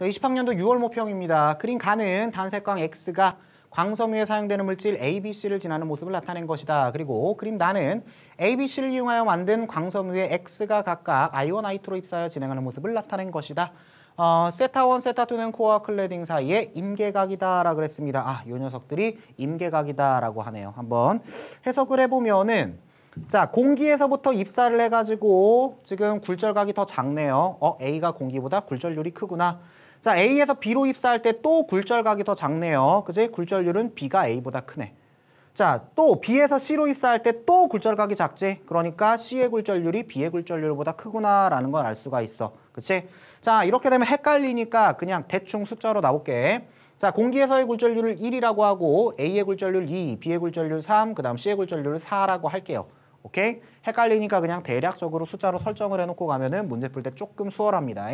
자, 20학년도 6월 모평입니다그림 가는 단색광 X가 광섬 유에 사용되는 물질 ABC를 지나는 모습을 나타낸 것이다. 그리고 그림 나는 ABC를 이용하여 만든 광섬 유의 X가 각각 아이원, 아이트로 입사하여 진행하는 모습을 나타낸 것이다. 어, 세타1, 세타2는 코어 클레딩 사이에 임계각이다라고 그랬습니다. 아, 요 녀석들이 임계각이다라고 하네요. 한번 해석을 해보면은 자, 공기에서부터 입사를 해가지고 지금 굴절각이 더 작네요. 어, A가 공기보다 굴절률이 크구나. 자 A에서 B로 입사할 때 또 굴절각이 더 작네요. 그지? 굴절률은 B가 A보다 크네. 자, 또 B에서 C로 입사할 때 또 굴절각이 작지? 그러니까 C의 굴절률이 B의 굴절률보다 크구나라는 걸 알 수가 있어. 그치? 자, 이렇게 되면 헷갈리니까 그냥 대충 숫자로 나올게. 자, 공기에서의 굴절률을 1이라고 하고 A의 굴절률 2, B의 굴절률 3, 그 다음 C의 굴절률을 4라고 할게요. 오케이? 헷갈리니까 그냥 대략적으로 숫자로 설정을 해놓고 가면은 문제 풀 때 조금 수월합니다.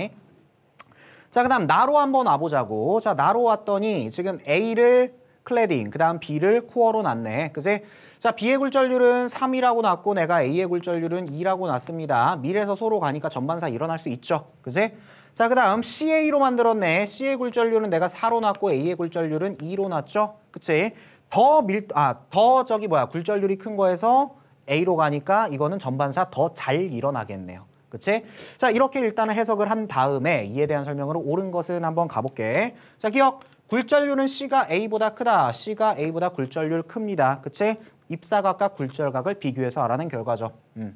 자, 그 다음 나로 한번 와보자고. 자, 나로 왔더니 지금 A를 클레딩, 그 다음 B를 코어로 났네. 그제 자, B의 굴절률은 3이라고 났고 내가 A의 굴절률은 2라고 났습니다. 미래에서서로 가니까 전반사 일어날 수 있죠. 그제 자, 그 다음 CA로 만들었네. C의 굴절률은 내가 4로 났고 A의 굴절률은 2로 났죠. 그치? 더 밀, 아, 더 저기 뭐야, 굴절률이 큰 거에서 A로 가니까 이거는 전반사 더 잘 일어나겠네요. 그치? 자 이렇게 일단은 해석을 한 다음에 이에 대한 설명으로 옳은 것은 한번 가볼게 자 기억 굴절률은 C가 A보다 크다 C가 A보다 굴절률 큽니다 그치? 입사각과 굴절각을 비교해서 알아낸 결과죠 음.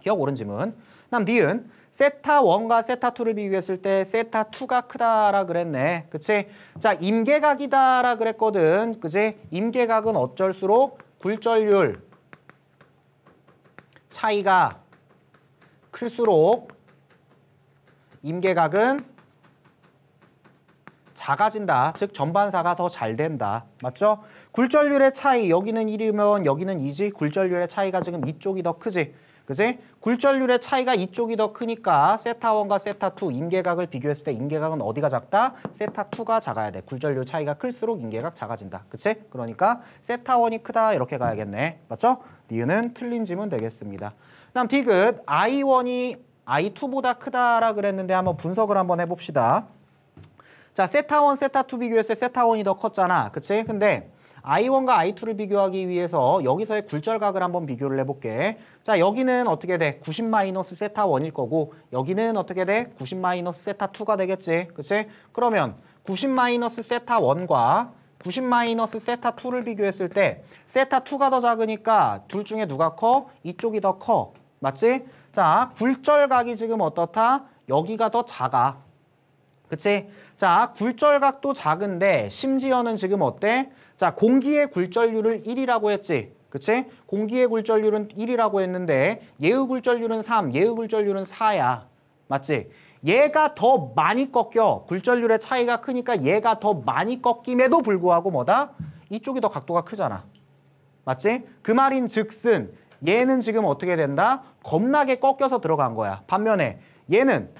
기억 옳은 지문 다음 니은 세타 1과 세타 2를 비교했을 때 세타 2가 크다라 그랬네. 그치? 자, 임계각이다라 그랬거든. 그치? 임계각은 어쩔수록 굴절률 차이가 클수록 임계각은 작아진다. 즉 전반사가 더 잘 된다. 맞죠? 굴절률의 차이 여기는 1이면 여기는 2지 굴절률의 차이가 지금 이쪽이 더 크지. 그지? 굴절률의 차이가 이쪽이 더 크니까 세타1과 세타2 임계각을 비교했을 때 임계각은 어디가 작다? 세타2가 작아야 돼. 굴절률 차이가 클수록 임계각 작아진다. 그치? 그러니까 세타1이 크다 이렇게 가야겠네. 맞죠? 니은은 틀린 지문 되겠습니다. 다음 디귿 I1이 I2보다 크다라 그랬는데 한번 분석을 한번 해봅시다. 자, 세타1, 세타2 비교했을 때 세타1이 더 컸잖아. 그치? 근데 I1과 I2를 비교하기 위해서 여기서의 굴절각을 한번 비교를 해볼게. 자, 여기는 어떻게 돼? 90 마이너스 세타1일 거고 여기는 어떻게 돼? 90 마이너스 세타2가 되겠지. 그치? 그러면 90 마이너스 세타1과 90 마이너스 세타2를 비교했을 때 세타2가 더 작으니까 둘 중에 누가 커? 이쪽이 더 커. 맞지? 자, 굴절각이 지금 어떻다? 여기가 더 작아. 그치? 자, 굴절각도 작은데 심지어는 지금 어때? 자, 공기의 굴절률을 1이라고 했지. 그치? 공기의 굴절률은 1이라고 했는데 예의 굴절률은 3, 예의 굴절률은 4야. 맞지? 얘가 더 많이 꺾여. 굴절률의 차이가 크니까 얘가 더 많이 꺾임에도 불구하고 뭐다? 이쪽이 더 각도가 크잖아. 맞지? 그 말인 즉슨 얘는 지금 어떻게 된다? 겁나게 꺾여서 들어간 거야. 반면에 얘는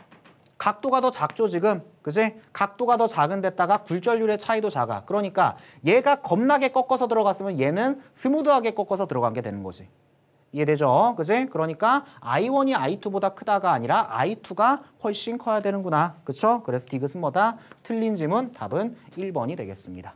각도가 더 작죠 지금 그지 각도가 더 작은 데다가 굴절률의 차이도 작아 그러니까 얘가 겁나게 꺾어서 들어갔으면 얘는 스무드하게 꺾어서 들어간 게 되는 거지 이해되죠 그지 그러니까 I1이 I2보다 크다가 아니라 I2가 훨씬 커야 되는구나 그쵸 그래서 디귿은 뭐다 틀린 지문 답은 1번이 되겠습니다